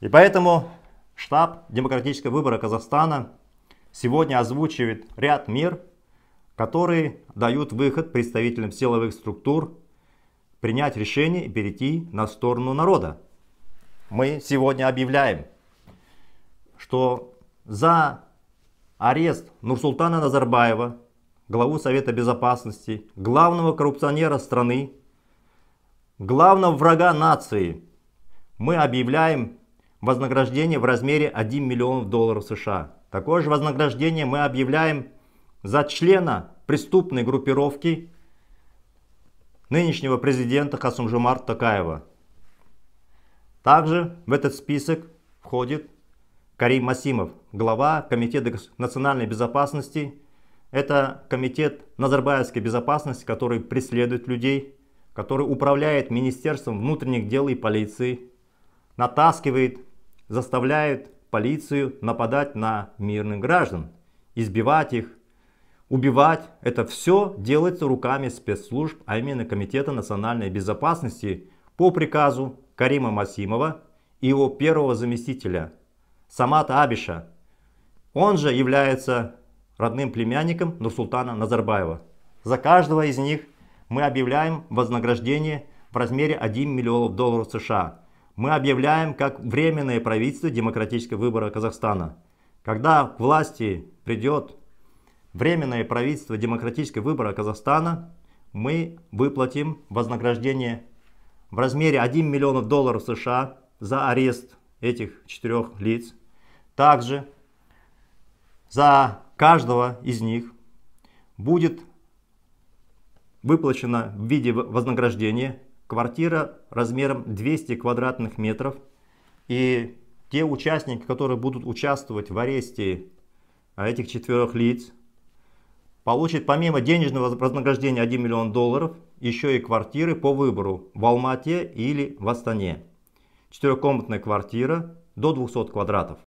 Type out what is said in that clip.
И поэтому штаб демократического выбора Казахстана сегодня озвучивает ряд мер, которые дают выход представителям силовых структур принять решение и перейти на сторону народа. Мы сегодня объявляем, что за арест Нурсултана Назарбаева, главу Совета Безопасности, главного коррупционера страны, главного врага нации, мы объявляем вознаграждение в размере 1 миллион долларов США. Такое же вознаграждение мы объявляем за члена преступной группировки нынешнего президента Хасумжумар Токаева. Также в этот список входит Карим Масимов, глава Комитета национальной безопасности. Это комитет Назарбаевской безопасности, который преследует людей, который управляет Министерством внутренних дел и полиции, натаскивает заставляют полицию нападать на мирных граждан, избивать их, убивать. Это все делается руками спецслужб, а именно Комитета национальной безопасности по приказу Карима Масимова и его первого заместителя Самата Абиша. Он же является родным племянником Нурсултана Назарбаева. За каждого из них мы объявляем вознаграждение в размере 1 миллион долларов США мы объявляем как временное правительство демократического выбора Казахстана. Когда к власти придет временное правительство демократического выбора Казахстана, мы выплатим вознаграждение в размере 1 миллион долларов США за арест этих четырех лиц. Также за каждого из них будет выплачено в виде вознаграждения квартира размером 200 квадратных метров. И те участники, которые будут участвовать в аресте а, этих четверых лиц, получат помимо денежного вознаграждения 1 миллион долларов, еще и квартиры по выбору в Алмате или в Астане. Четырехкомнатная квартира до 200 квадратов.